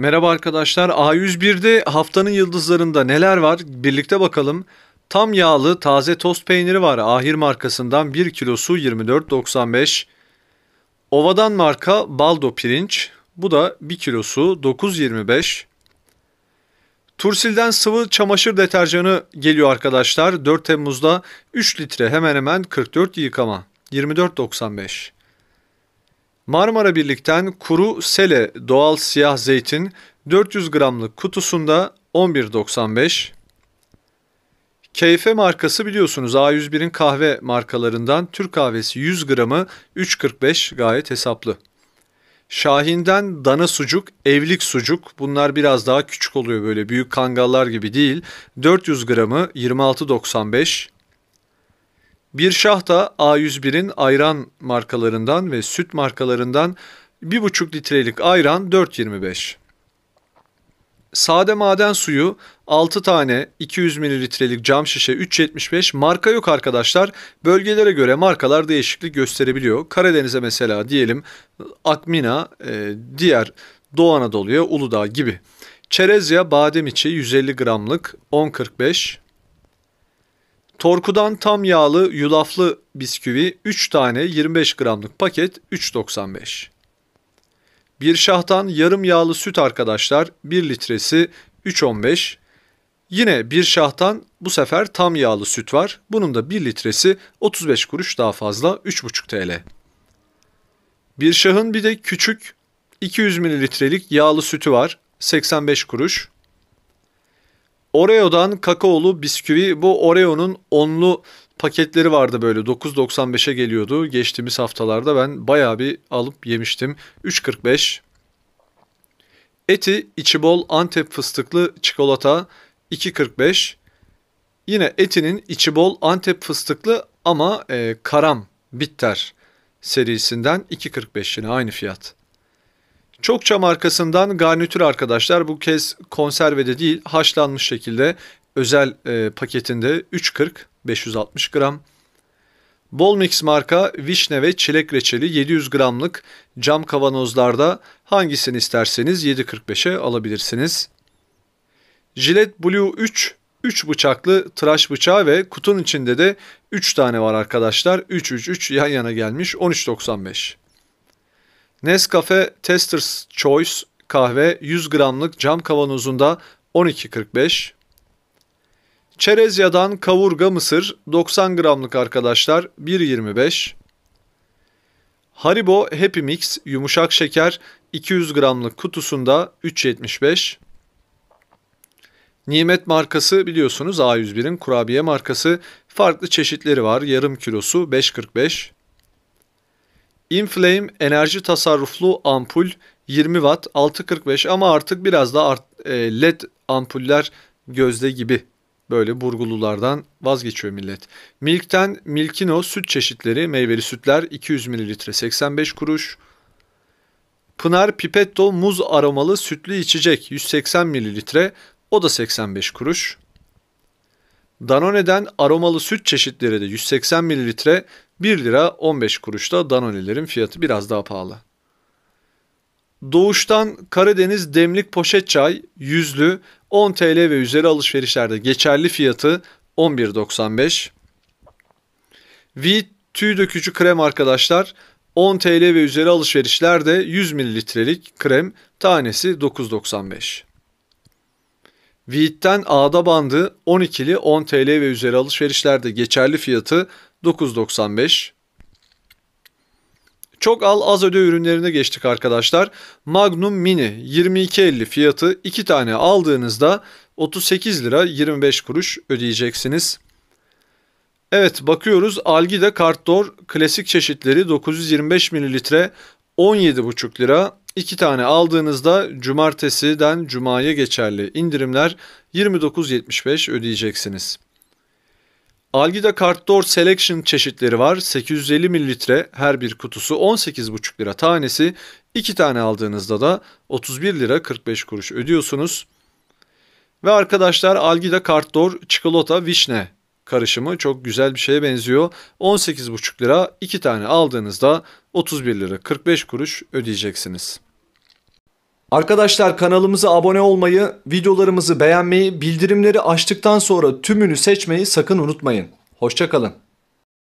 Merhaba arkadaşlar. A101'de haftanın yıldızlarında neler var? Birlikte bakalım. Tam yağlı taze tost peyniri var. Ahir markasından 1 kilosu 24.95. Ovadan marka Baldo pirinç. Bu da 1 kilosu 9.25. Tursil'den sıvı çamaşır deterjanı geliyor arkadaşlar. 4 Temmuz'da 3 litre hemen hemen 44 yıkama. 24.95. Marmara Birlik'ten kuru sele doğal siyah zeytin 400 gramlık kutusunda 11.95. Keyfe markası biliyorsunuz A101'in kahve markalarından Türk kahvesi 100 gramı 3.45 gayet hesaplı. Şahin'den dana sucuk, evlik sucuk bunlar biraz daha küçük oluyor böyle büyük kangallar gibi değil. 400 gramı 26.95. Bir şah da A101'in ayran markalarından ve süt markalarından 1,5 litrelik ayran 4.25. Sade maden suyu 6 tane 200 mililitrelik cam şişe 3.75 marka yok arkadaşlar. Bölgelere göre markalar değişiklik gösterebiliyor. Karadeniz'e mesela diyelim Akmina, e, diğer Doğu Anadolu'ya Uludağ gibi. Çerez ya badem içi 150 gramlık 10.45. Torku'dan tam yağlı yulaflı bisküvi 3 tane 25 gramlık paket 3.95. Bir şahtan yarım yağlı süt arkadaşlar 1 litresi 3.15. Yine bir şahtan bu sefer tam yağlı süt var. Bunun da 1 litresi 35 kuruş daha fazla 3.5 TL. Bir şahın bir de küçük 200 mililitrelik yağlı sütü var 85 kuruş. Oreo'dan kakaolu bisküvi bu Oreo'nun onlu paketleri vardı böyle 9.95'e geliyordu. Geçtiğimiz haftalarda ben bayağı bir alıp yemiştim. 3.45. Eti içi bol Antep fıstıklı çikolata 2.45. Yine etinin içi bol Antep fıstıklı ama e, karam bitter serisinden 2.45 yine aynı fiyat. Çokça markasından garnitür arkadaşlar bu kez konservede değil haşlanmış şekilde özel e, paketinde 3.40 560 gram. Bolmix marka vişne ve çilek reçeli 700 gramlık cam kavanozlarda hangisini isterseniz 7.45'e alabilirsiniz. Gillette Blue 3 3 bıçaklı tıraş bıçağı ve kutunun içinde de 3 tane var arkadaşlar. 3 3 3 yan yana gelmiş 13.95. Nescafe Testers Choice kahve 100 gramlık cam kavanozunda 12.45. Çerezya'dan kavurga mısır 90 gramlık arkadaşlar 1.25. Haribo Happy Mix yumuşak şeker 200 gramlık kutusunda 3.75. Nimet markası biliyorsunuz A101'in kurabiye markası. Farklı çeşitleri var. Yarım kilosu 5.45. Inflame enerji tasarruflu ampul 20 watt 6.45 ama artık biraz da art, e, led ampuller gözde gibi. Böyle burgululardan vazgeçiyor millet. Milk'ten Milkino süt çeşitleri meyveli sütler 200 mililitre 85 kuruş. Pınar Pipetto muz aromalı sütlü içecek 180 mililitre o da 85 kuruş. Danone'den aromalı süt çeşitleri de 180 mililitre 1 lira 15 kuruşta Danonelerin fiyatı biraz daha pahalı. Doğuştan Karadeniz demlik poşet çay yüzlü 10 TL ve üzeri alışverişlerde geçerli fiyatı 11.95. V tüy dökücü krem arkadaşlar 10 TL ve üzeri alışverişlerde 100 mililitrelik krem tanesi 9.95. Viit'ten ağda bandı 12'li 10 TL ve üzeri alışverişlerde geçerli fiyatı 9.95. Çok al az öde ürünlerine geçtik arkadaşlar. Magnum Mini 22.50 fiyatı 2 tane aldığınızda 38 lira 25 kuruş ödeyeceksiniz. Evet bakıyoruz Algida Kartdor klasik çeşitleri 925 mililitre 17,5 lira. 2 tane aldığınızda cumartesiden cumaya geçerli indirimler 29.75 ödeyeceksiniz. Algida Cartdor Selection çeşitleri var. 850 mililitre her bir kutusu 18,5 lira tanesi. 2 tane aldığınızda da 31 lira 45 kuruş ödüyorsunuz. Ve arkadaşlar Algida Cartdor çikolata vişne karışımı çok güzel bir şeye benziyor. 18,5 lira 2 tane aldığınızda 31 lira 45 kuruş ödeyeceksiniz. Arkadaşlar kanalımıza abone olmayı, videolarımızı beğenmeyi, bildirimleri açtıktan sonra tümünü seçmeyi sakın unutmayın. Hoşçakalın.